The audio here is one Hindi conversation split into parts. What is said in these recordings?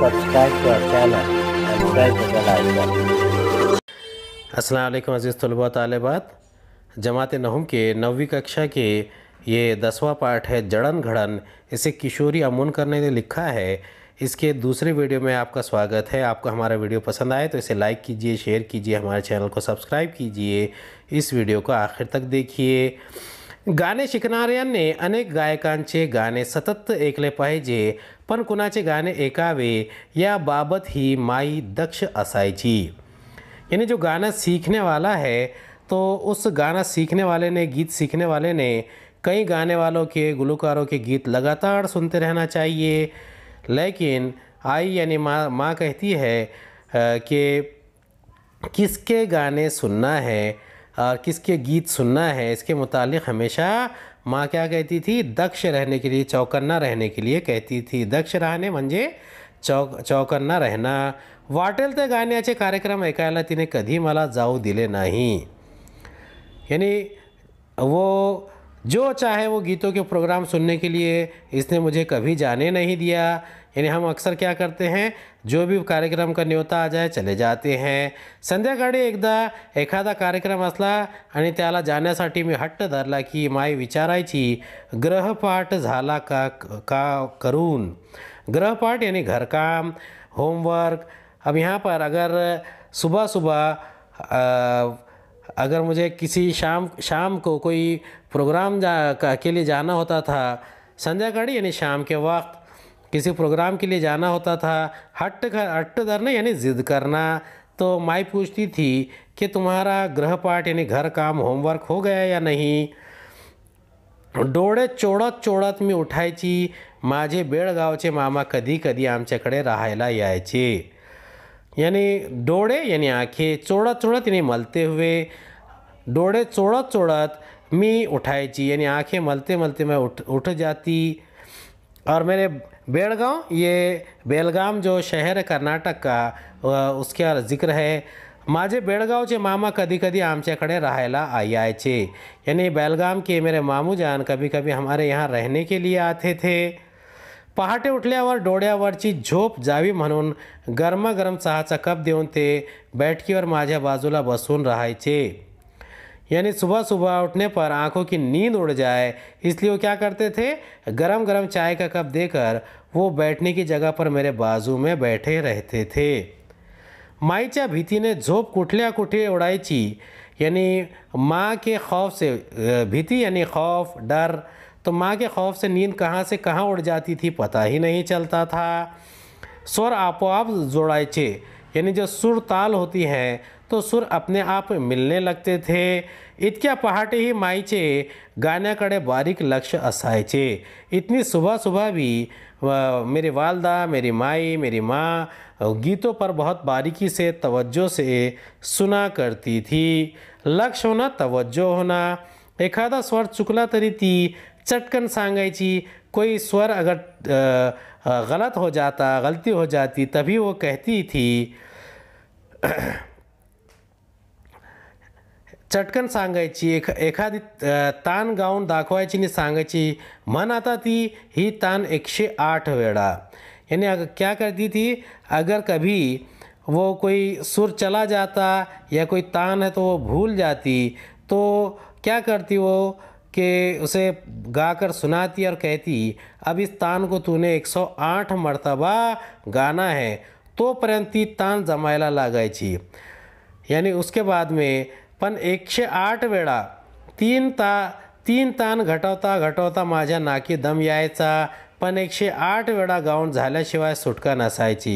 subscribe to our channel and press the bell icon. Aslam अज़ीज़ तलबा तलबात जमात नहम के नवी कक्षा के ये दसवा पार्ट है जड़न घड़न इसे किशोरी अमून करने ने लिखा है इसके दूसरे वीडियो में आपका स्वागत है आपको हमारा वीडियो पसंद आए तो इसे लाइक कीजिए शेयर कीजिए हमारे चैनल को सब्सक्राइब कीजिए इस वीडियो को आखिर तक देखिए गाने गाणे ने अनेक गायकांचे गाने सतत ऐकले पाजे पन कुणाचे एकावे ऐकावे बाबत ही माई दक्ष असायची यानी जो गाना सीखने वाला है तो उस गाना सीखने वाले ने गीत सीखने वाले ने कई गाने वालों के गुलकारों के गीत लगातार सुनते रहना चाहिए लेकिन आई यानी माँ माँ कहती है कि किसके गाने सुनना है और किसके गीत सुनना है इसके मुतालिक हमेशा माँ क्या कहती थी दक्ष रहने के लिए चौकन्ना रहने के लिए कहती थी दक्ष रहने मजे चौक चौकन्ना रहना वाटेल तो गाने कार्यक्रम ऐका तिने कभी माला जाऊ दिले नहीं यानी वो जो चाहे वो गीतों के प्रोग्राम सुनने के लिए इसने मुझे कभी जाने नहीं दिया यानी हम अक्सर क्या करते हैं जो भी कार्यक्रम का न्योता आ जाए चले जाते हैं संध्याकाळी एकदा एखादा कार्यक्रम असला आणि त्याला जाण्यासाठी मी हट्ट धरला की माई विचारायची ग्रहपाठ झाला का का करून ग्रहपाठ यानी घरकाम होमवर्क अब यहाँ पर अगर सुबह सुबह अगर मुझे किसी शाम शाम को कोई प्रोग्राम जा के लिए जाना होता था संध्या यानी शाम के वक्त किसी प्रोग्राम के लिए जाना होता था हट कर हट धरना यानी ज़िद करना तो माई पूछती थी कि तुम्हारा गृह पाठ यानी घर काम होमवर्क हो गया या नहीं डोड़े चोडत चोडत मी उठायची माझे बेड़गाव के मामा कधी कधी आमच्याकडे राहायला यायचे यानी डोड़े यानी आँखें चोडत चोडत यानी मलते हुए डोड़े चोडत चोडत मी उठायची यानी आँखें मलते मलते मैं उठ उठ जाती और मेरे बेलगाँव ये बेलगाम जो शहर है कर्नाटक का उसका जिक्र है आहे बेलगाव के मामा कभी कधी आमच्याकडे राहायला आयाचे यानी बेलगाम के मेरे मामू जान कभी कभी हमारे यहाँ रहने के लिए आते थे पहाटे उठल्यावर डोळ्यावरची झोप जावी म्हणून गरमागरम चहाचा कप देऊन ते बैठकीवर माझ्या बाजूला बसून राहायचे यानी सुबह सुबह उठने पर आंखों की नींद उड़ जाए इसलिए वो क्या करते थे गरम गरम चाय का कप देकर वो बैठने की जगह पर मेरे बाजू में बैठे रहते थे भीति ने झोप कुठलिया कुठे ची यानी माँ के खौफ से भीति यानी खौफ डर तो माँ के खौफ से नींद कहाँ से कहाँ उड़ जाती थी पता ही नहीं चलता था स्वर आपोआप चे यानी जो सुर ताल होती हैं तो सुर अपने आप मिलने लगते थे पहाटे ही माई माईचे गाक बारीक लक्ष असायचे इतनी सुबह सुबह भी मेरे वालदा मेरी माई मेरी माँ गीतों पर बहुत बारीकी से तवज्जो से सुना करती थी लक्ष्य होना तवज्जो होना एखादा स्वर चुकला तरी ती चटकन सांगायची कोई स्वर अगर गलत हो जाता गलती हो जाती तभी वो कहती थी चटकन सांगायची एख एखादी तान गाउन दाखवायची आणि सांगायची मन आता ती ही तान एकशे आठ वेड़ा यानी अगर क्या करती थी अगर कभी वो कोई सुर चला जाता या कोई तान है तो वो भूल जाती तो क्या करती वो कि उसे गाकर सुनाती और कहती अब इस तान को तूने 108 मरतबा गाना है तो परंतु तान जमायला थी यानी उसके बाद में पन एकशे आठ वेड़ा तीन ता तीन तान घटवता घटवता मज़ा नाकी दम यायचा एक एकशे आठ वेड़ा गाउन झाल्याशिवाय सुटका नसायची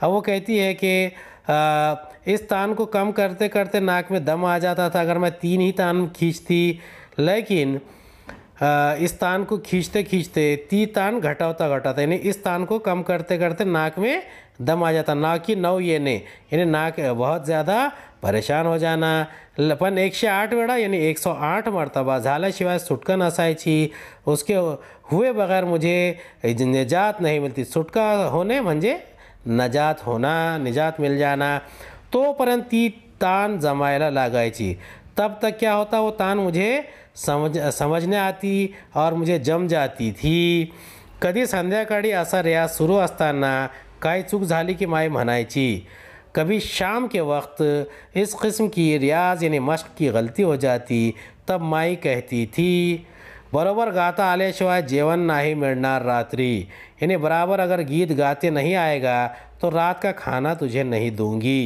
अब वो कहती है कि आ, इस तान को कम करते करते नाक में दम आ जाता था अगर मैं तीन ही तान खींचती लेकिन इस तान को खींचते खींचते ती तान घटाता घटाता यानी इस तान को कम करते करते नाक में दम आ जाता ना कि नौ ये ने यानी नाक बहुत ज़्यादा परेशान हो जाना पण एकशे आठ वेळा यानी एक सौ आठ मरतबा झाल्याशिवाय सुटका नसायची उसके हुए बगैर मुझे निजात नहीं मिलती सुटका होने म्हणजे नजात होना निजात मिल जाना तोपर्यंत ती ताण जमायला लागायची तब तक क्या होता वो तान मुझे समझ समझने आती और मुझे जम जाती थी कधी संध्याकाळी असा रियाज सुरू असताना काय चूक झाली की माय म्हणायची कभी शाम के वक्त इस किस्म की रियाज यानी मश्क की गलती हो जाती तब माई कहती थी बरोबर गाता आले शिवाय जेवन नहीं मिलना रात्रि यानी बराबर अगर गीत गाते नहीं आएगा तो रात का खाना तुझे नहीं दूंगी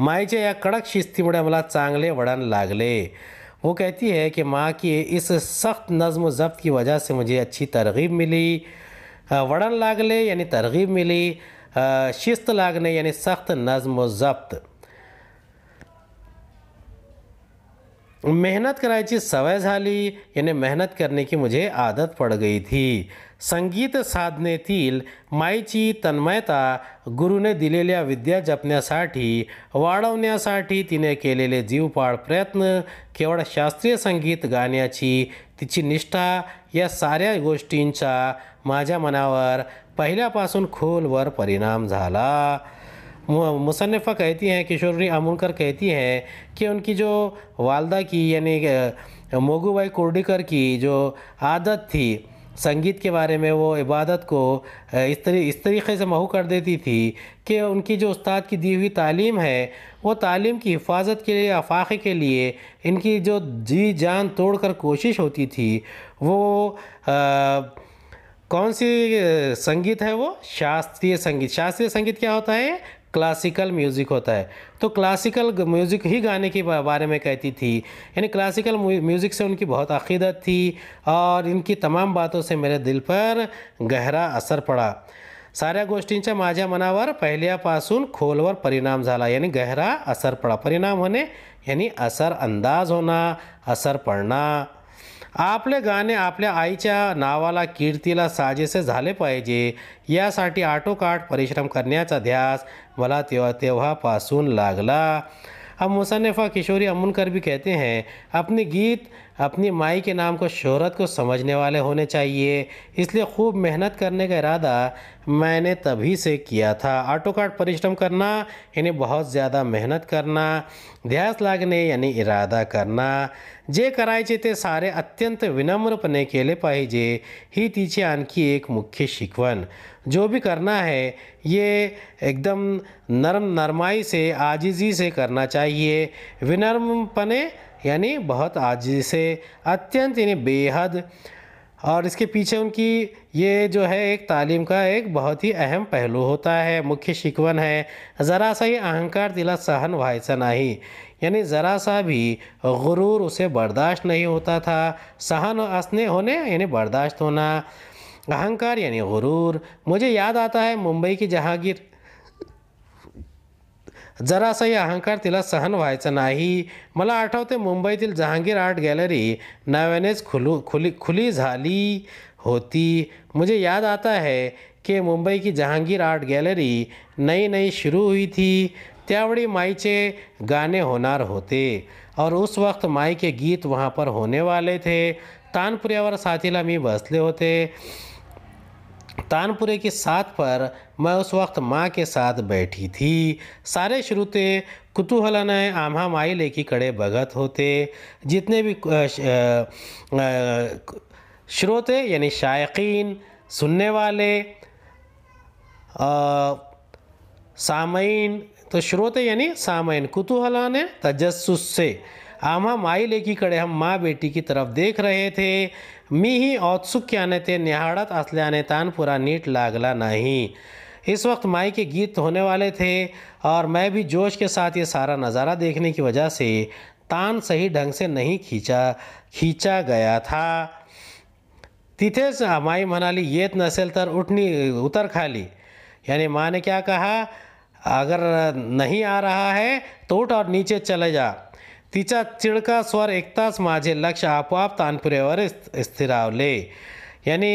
माई या कडक शिस्तीमुळे मेला चांगले वड़न लागले वो कहती है कि माँ की इस सख्त नज़म ज़ब्त की वजह से मुझे अच्छी तरगीब मिली وړل لاغله یعنی ترغیب ملي شست لاغنه یعنی سخت نظم او ضبط मेहनत करायची सवय झाली याने मेहनत करने की मुझे आदत पड़ गई थी संगीत साधनेतील माईची तन्मयता गुरुने दिलेल्या विद्या जपण्यासाठी वाढवण्यासाठी तिने केलेले जीवपाळ प्रयत्न केवळ शास्त्रीय संगीत गाण्याची तिची निष्ठा या साऱ्या गोष्टींचा माझ्या मनावर पहिल्यापासून खोलवर परिणाम झाला मुसनफ़ा कहती हैं किशोरी आमूलकर कहती हैं कि उनकी जो वालदा की यानी मोगूबाई कोर्डिकर की जो आदत थी संगीत के बारे में वो इबादत को इस तरी इस तरीके से महू कर देती थी कि उनकी जो उस्ताद की दी हुई तालीम है वो तालीम की हिफाजत के लिए अफाक़े के लिए इनकी जो जी जान तोड़ कर कोशिश होती थी वो आ, कौन सी संगीत है वो शास्त्रीय संगीत शास्त्रीय संगीत क्या होता है क्लासिकल म्यूज़िक होता है तो क्लासिकल म्यूज़िक ही गाने के बारे में कहती थी यानी क्लासिकल म्यूज़िक से उनकी बहुत अकीदत थी और इनकी तमाम बातों से मेरे दिल पर गहरा असर पड़ा साऱ्या गोष्टींच्या माझ्या मनावर पहिल्यापासून खोलवर परिणाम झाला यानी गहरा असर पडा परिणाम होणे यानी असर अंदाज होना असर पड़ना आपले गाणे आपल्या आईच्या नावाला कीर्ति साजेसे झाले पाहिजे यासाठी आटोकाट परिश्रम करण्याचा ध्यास मला तेव्हा तेव्हापासून लागला अब मुसनफ़ा किशोरी अमनकर भी कहते हैं अपने गीत अपनी माई के नाम को शोहरत को समझने वाले होने चाहिए इसलिए खूब मेहनत करने का इरादा मैंने तभी से किया था ऑटो कार्ड परिश्रम करना यानी बहुत ज़्यादा मेहनत करना ध्यास लागने यानी इरादा करना जे कराए थे सारे अत्यंत विनम्रपने के लिए पाहिजे ही आन की एक मुख्य शिकवन जो भी करना है ये एकदम नरम नरमाई से आजिजी से करना चाहिए विनम्रपने यानी बहुत आज से अत्यंत यानी बेहद और इसके पीछे उनकी ये जो है एक तालीम का एक बहुत ही अहम पहलू होता है मुख्य शिकवन है ज़रा सा ही अहंकार दिला सहन वायसा नहीं यानी ज़रा सा भी गुरूर उसे बर्दाश्त नहीं होता था सहन असने होने यानी बर्दाश्त होना अहंकार यानी गुरूर मुझे याद आता है मुंबई की जहांगीर ही अहंकार तिला सहन वह नहीं मला आठवते मुंबईतील जहांगीर आर्ट गैलरी नव्याने खुलू खुली खुली झाली होती मुझे याद आता है कि मुंबई की जहांगीर आर्ट गैलरी नई नई शुरू हुई थी माई के गाने होणार होते और उस वक्त माई के गीत वहाँ पर होने वाले थे तानपुऱ्यावर साथीला मी बसले होते तानपुरे की साथ पर मैं उस वक्त माँ के साथ बैठी थी सारे श्रुते कुतूहलनय आम्हा माइले की कड़े भगत होते जितने भी श्रोते यानी शायकीन सुनने वाले सामीन तो श्रोते यानी सामीन कुतूहलान तजस्सुस से आमा माई कड़े हम माँ बेटी की तरफ देख रहे थे मी मीही औत्सुक्याने ते निहाळत असल्याने तानपुरा नीट लागला नहीं इस वक्त माई के गीत होने वाले थे और मैं भी जोश के साथ ये सारा नज़ारा देखने की वजह से तान सही ढंग से नहीं खींचा खींचा गया था तिथेच माई मनाली येत तो नसेल तर उठनी उतर खाली यानी माँ ने क्या कहा अगर नहीं आ रहा है तो उठ और नीचे चले जा तिचा चिड़का स्वर एकता माझे लक्ष आपोआप तानपुऱ्यावर स्थिरावले यानी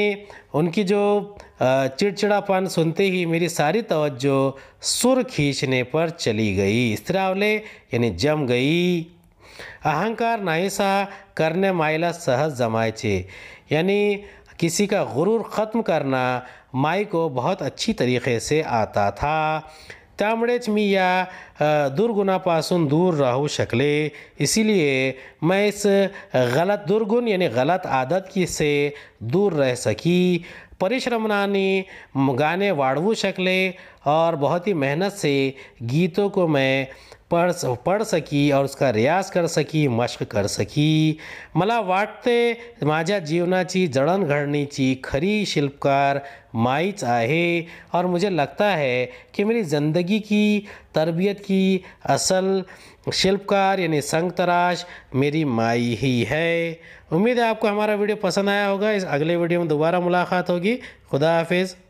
उनकी जो चिड़चिड़ापन सुनते ही मेरी सारी तवज्जो सुर खींचने पर चली गई स्थिरावले यानी जम गई अहंकार नाहिसा करने माइला सहज थे यानी किसी का गुरूर ख़त्म करना माई को बहुत अच्छी तरीके से आता था त्यामुळेच मी या दुर्गुणापासून दूर राहू शकले इसीलिए मैं इस गलत दुर्गुण यानी गलत आदत की से दूर रह सकी परिश्रमनाने गाने वाड़वू शकले और बहुत ही मेहनत से गीतों को मैं पढ़ पढ़ सकी और उसका रियाज कर सकी मश्क कर सकी मला वाटते माझ्या जीवनाची जड़न ची खरी शिल्पकार माइच आहे और मुझे लगता है कि मेरी ज़िंदगी की तरबियत की असल शिल्पकार यानी संग तराश मेरी माई ही है उम्मीद है आपको हमारा वीडियो पसंद आया होगा इस अगले वीडियो में दोबारा मुलाकात होगी खुदा हाफिज़